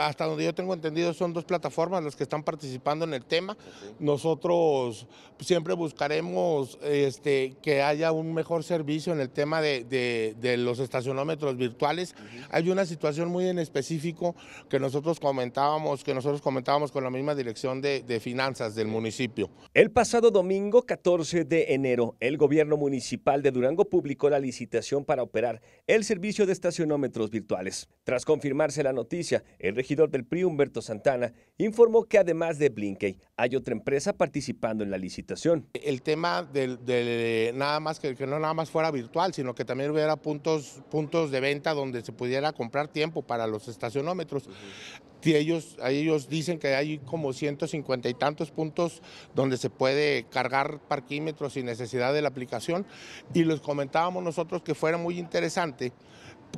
hasta donde yo tengo entendido, son dos plataformas las que están participando en el tema. Nosotros siempre buscaremos este, que haya un mejor servicio en el tema de, los estacionómetros virtuales. Hay una situación muy en específico que nosotros comentábamos, que nosotros comentábamos con la misma dirección de, de finanzas del municipio. El pasado domingo 14 de enero, el gobierno municipal de Durango publicó la licitación para operar el servicio de estacionómetros virtuales. Tras confirmarse la noticia, el regidor del PRI, Humberto Santana, informó que además de Blinkey, hay otra empresa participando en la licitación. El tema de nada más que, no nada más fuera virtual, sino que también hubiera puntos, puntos de venta donde se pudiera comprar tiempo para los estacionómetros. Y ellos, ellos dicen que hay como 150 y tantos puntos donde se puede cargar parquímetros sin necesidad de la aplicación y les comentábamos nosotros que fuera muy interesante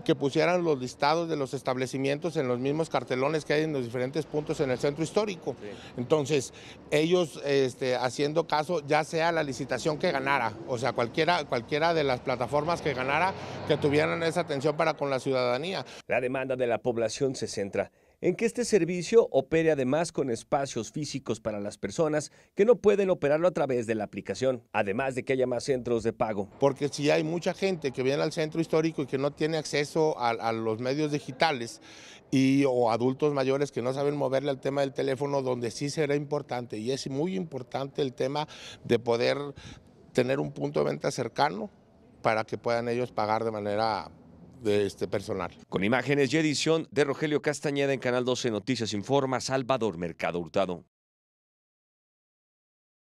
que pusieran los listados de los establecimientos en los mismos cartelones que hay en los diferentes puntos en el centro histórico. Entonces, ellos este, haciendo caso, ya sea la licitación que ganara, o sea, cualquiera, cualquiera de las plataformas que ganara, que tuvieran esa atención para con la ciudadanía. La demanda de la población se centra en que este servicio opere además con espacios físicos para las personas que no pueden operarlo a través de la aplicación, además de que haya más centros de pago. Porque si hay mucha gente que viene al centro histórico y que no tiene acceso a, los medios digitales y o adultos mayores que no saben moverle al tema del teléfono, donde sí será importante y es muy importante el tema de poder tener un punto de venta cercano para que puedan ellos pagar de manera de este personal. Con imágenes y edición de Rogelio Castañeda en Canal 12 Noticias Informa Salvador Mercado Hurtado.